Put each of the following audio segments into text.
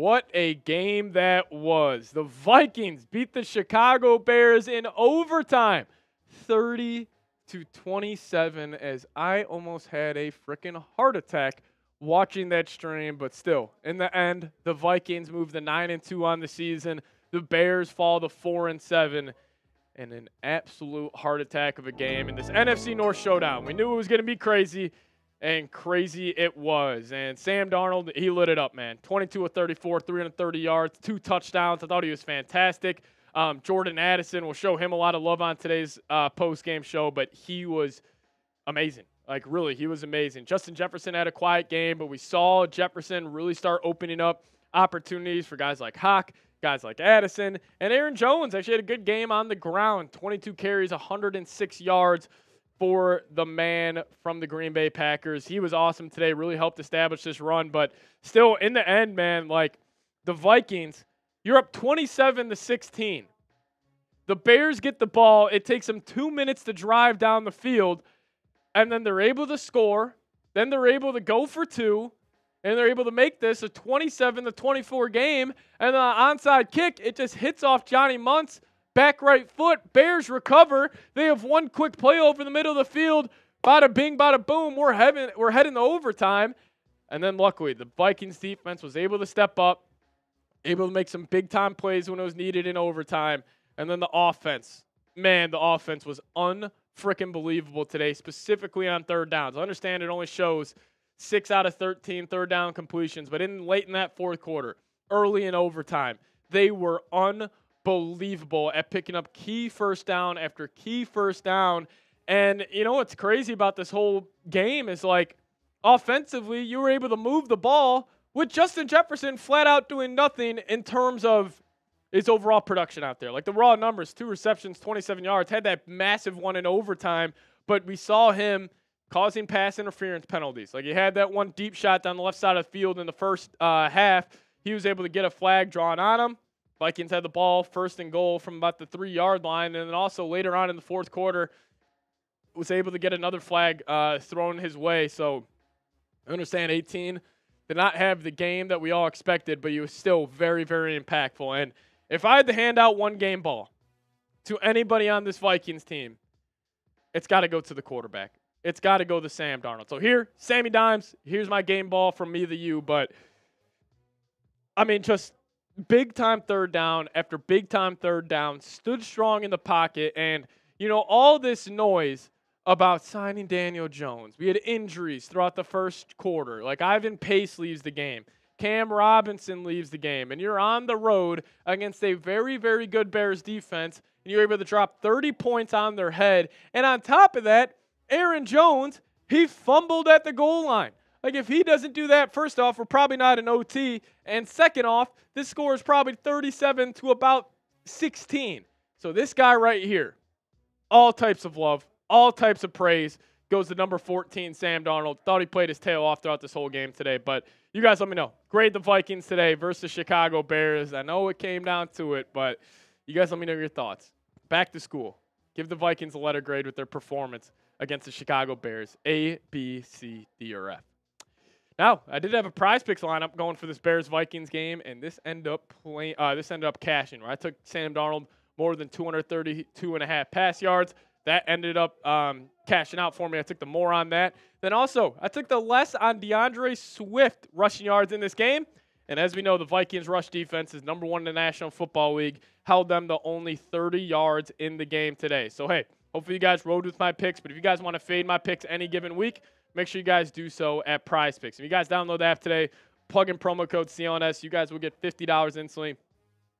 What a game that was. The Vikings beat the Chicago Bears in overtime 30 to 27 as I almost had a freaking heart attack watching that stream, but still, in the end, the Vikings move the 9 and 2 on the season. The Bears fall to 4 and 7 and an absolute heart attack of a game in this NFC North showdown. We knew it was going to be crazy and crazy it was. And Sam Darnold, he lit it up, man. 22 of 34, 330 yards, two touchdowns. I thought he was fantastic. Um, Jordan Addison will show him a lot of love on today's uh, post game show, but he was amazing. Like, really, he was amazing. Justin Jefferson had a quiet game, but we saw Jefferson really start opening up opportunities for guys like Hawk, guys like Addison, and Aaron Jones actually had a good game on the ground 22 carries, 106 yards for the man from the Green Bay Packers. He was awesome today, really helped establish this run. But still, in the end, man, like the Vikings, you're up 27 to 16. The Bears get the ball. It takes them two minutes to drive down the field, and then they're able to score. Then they're able to go for two, and they're able to make this a 27 to 24 game. And the onside kick, it just hits off Johnny Muntz back right foot. Bears recover. They have one quick play over the middle of the field. Bada bing, bada boom. We're heading, we're heading to overtime. And then luckily, the Vikings defense was able to step up, able to make some big time plays when it was needed in overtime. And then the offense, man, the offense was unfreaking believable today, specifically on third downs. I understand it only shows six out of 13 third down completions, but in late in that fourth quarter, early in overtime, they were unbelievable believable at picking up key first down after key first down. And you know what's crazy about this whole game is like offensively, you were able to move the ball with Justin Jefferson flat out doing nothing in terms of his overall production out there. Like the raw numbers, two receptions, 27 yards, had that massive one in overtime, but we saw him causing pass interference penalties. Like he had that one deep shot down the left side of the field in the first uh, half. He was able to get a flag drawn on him. Vikings had the ball first and goal from about the three yard line. And then also later on in the fourth quarter, was able to get another flag uh, thrown his way. So I understand 18 did not have the game that we all expected, but he was still very, very impactful. And if I had to hand out one game ball to anybody on this Vikings team, it's got to go to the quarterback. It's got to go to Sam Darnold. So here, Sammy Dimes, here's my game ball from me to you. But I mean, just big time third down after big time third down, stood strong in the pocket, and you know, all this noise about signing Daniel Jones. We had injuries throughout the first quarter. Like Ivan Pace leaves the game. Cam Robinson leaves the game, and you're on the road against a very, very good Bears defense, and you're able to drop 30 points on their head. And on top of that, Aaron Jones, he fumbled at the goal line. Like, if he doesn't do that, first off, we're probably not in OT. And second off, this score is probably 37 to about 16. So, this guy right here, all types of love, all types of praise goes to number 14, Sam Donald. Thought he played his tail off throughout this whole game today. But you guys let me know. Grade the Vikings today versus Chicago Bears. I know it came down to it, but you guys let me know your thoughts. Back to school. Give the Vikings a letter grade with their performance against the Chicago Bears. A, B, C, D, or F. Now, oh, I did have a prize picks lineup going for this Bears Vikings game, and this ended up playing. Uh, this ended up cashing. Where I took Sam Darnold more than 232 and a half pass yards. That ended up um, cashing out for me. I took the more on that. Then also, I took the less on DeAndre Swift rushing yards in this game. And as we know, the Vikings rush defense is number one in the National Football League. Held them to only 30 yards in the game today. So hey, hopefully you guys rode with my picks. But if you guys want to fade my picks any given week, make sure you guys do so at Prize Picks. If you guys download the app today, plug in promo code CLNS, you guys will get $50 instantly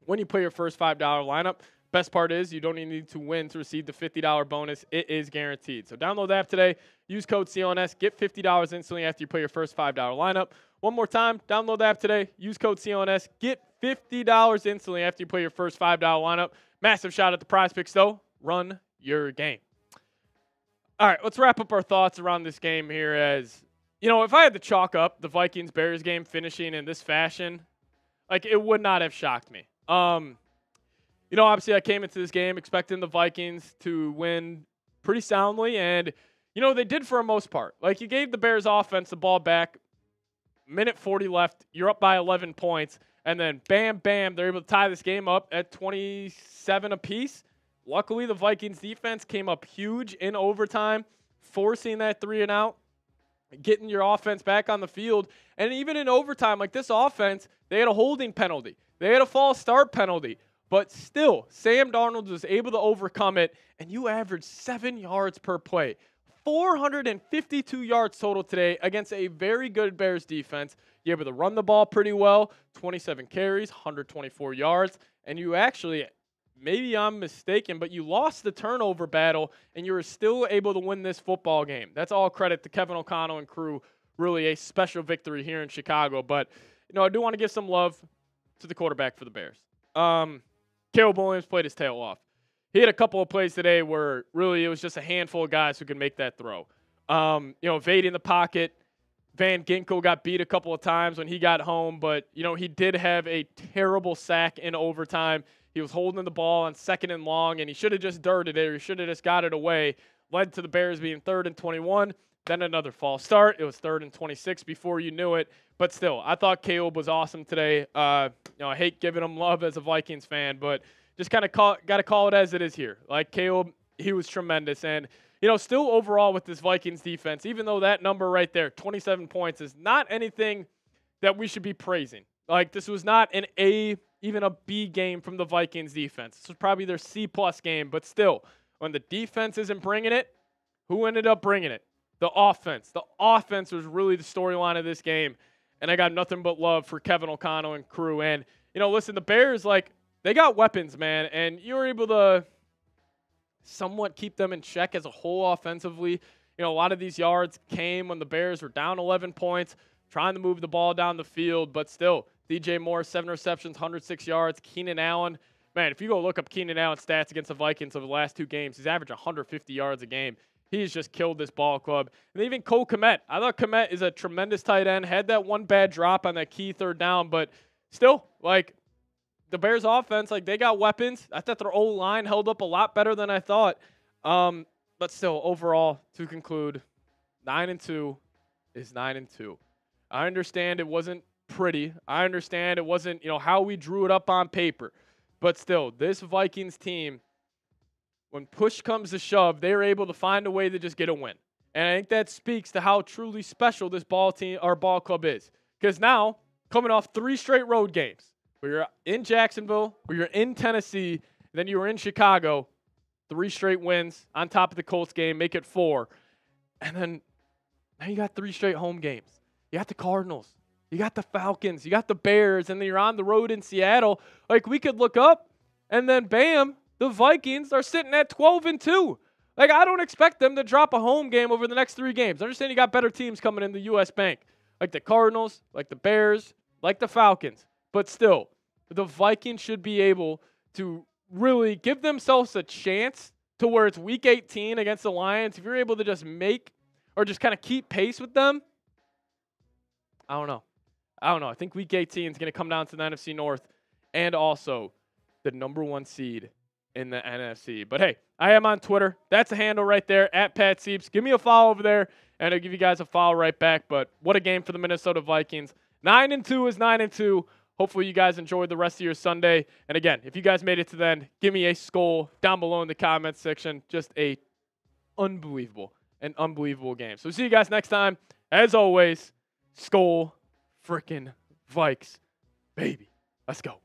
when you put your first $5 lineup. Best part is you don't even need to win to receive the $50 bonus. It is guaranteed. So download the app today. Use code CLNS. Get $50 instantly after you put your first $5 lineup. One more time, download the app today. Use code CLNS. Get $50 instantly after you put your first $5 lineup. Massive shout out to Prize Picks, though. Run your game. All right, let's wrap up our thoughts around this game here as you know, if I had to chalk up the Vikings Bears game finishing in this fashion, like it would not have shocked me. Um, you know, obviously I came into this game expecting the Vikings to win pretty soundly, and you know they did for a most part. Like you gave the Bears offense the ball back, minute 40 left, you're up by 11 points, and then bam, bam, they're able to tie this game up at 27 apiece. Luckily, the Vikings defense came up huge in overtime, forcing that three and out, getting your offense back on the field. And even in overtime, like this offense, they had a holding penalty, they had a false start penalty. But still, Sam Darnold was able to overcome it, and you averaged seven yards per play. 452 yards total today against a very good Bears defense. You're able to run the ball pretty well, 27 carries, 124 yards, and you actually maybe I'm mistaken, but you lost the turnover battle and you were still able to win this football game. That's all credit to Kevin O'Connell and crew. Really a special victory here in Chicago. But, you know, I do want to give some love to the quarterback for the Bears. Um, Caleb Williams played his tail off. He had a couple of plays today where really it was just a handful of guys who could make that throw. Um, you know, evading the pocket. Van Ginkel got beat a couple of times when he got home, but, you know, he did have a terrible sack in overtime he was holding the ball on second and long, and he should have just dirted it or he should have just got it away. Led to the Bears being third and 21. Then another false start. It was third and 26 before you knew it. But still, I thought Caleb was awesome today. Uh, you know, I hate giving him love as a Vikings fan, but just kind of got to call it as it is here. Like Caleb, he was tremendous, and you know, still overall with this Vikings defense, even though that number right there, 27 points, is not anything that we should be praising. Like this was not an A, even a B game from the Vikings defense. This was probably their C plus game, but still, when the defense isn't bringing it, who ended up bringing it? The offense. The offense was really the storyline of this game, and I got nothing but love for Kevin O'Connell and crew. And you know, listen, the Bears like they got weapons, man, and you were able to somewhat keep them in check as a whole offensively. You know, a lot of these yards came when the Bears were down 11 points, trying to move the ball down the field, but still, DJ Moore, seven receptions, 106 yards. Keenan Allen, man, if you go look up Keenan Allen's stats against the Vikings over the last two games, he's averaged 150 yards a game. He's just killed this ball club. And even Cole Komet. I thought Komet is a tremendous tight end. Had that one bad drop on that key third down, but still, like, the Bears offense, like, they got weapons. I thought their old line held up a lot better than I thought. Um, but still, overall, to conclude, nine and two is nine and two. I understand it wasn't pretty. I understand it wasn't, you know, how we drew it up on paper. But still, this Vikings team, when push comes to shove, they're able to find a way to just get a win. And I think that speaks to how truly special this ball team our ball club is. Because now, coming off three straight road games, where you're in Jacksonville, where you're in Tennessee, then you were in Chicago, three straight wins on top of the Colts game, make it four. And then now you got three straight home games. You got the Cardinals. You got the Falcons, you got the Bears, and then you're on the road in Seattle. Like we could look up and then bam, the Vikings are sitting at 12 and 2. Like I don't expect them to drop a home game over the next 3 games. I understand you got better teams coming in the US Bank, like the Cardinals, like the Bears, like the Falcons. But still, the Vikings should be able to really give themselves a chance to where it's week 18 against the Lions. If you're able to just make or just kind of keep pace with them, I don't know. I don't know. I think week 18 is going to come down to the NFC North and also the number one seed in the NFC. But hey, I am on Twitter. That's a handle right there at Pat Seeps. Give me a follow over there, and I'll give you guys a follow right back. But what a game for the Minnesota Vikings. Nine and two is nine and two. Hopefully you guys enjoyed the rest of your Sunday. And again, if you guys made it to the end, give me a skull down below in the comments section. Just a unbelievable, an unbelievable game. So see you guys next time. As always, skull freaking Vikes, baby. Let's go.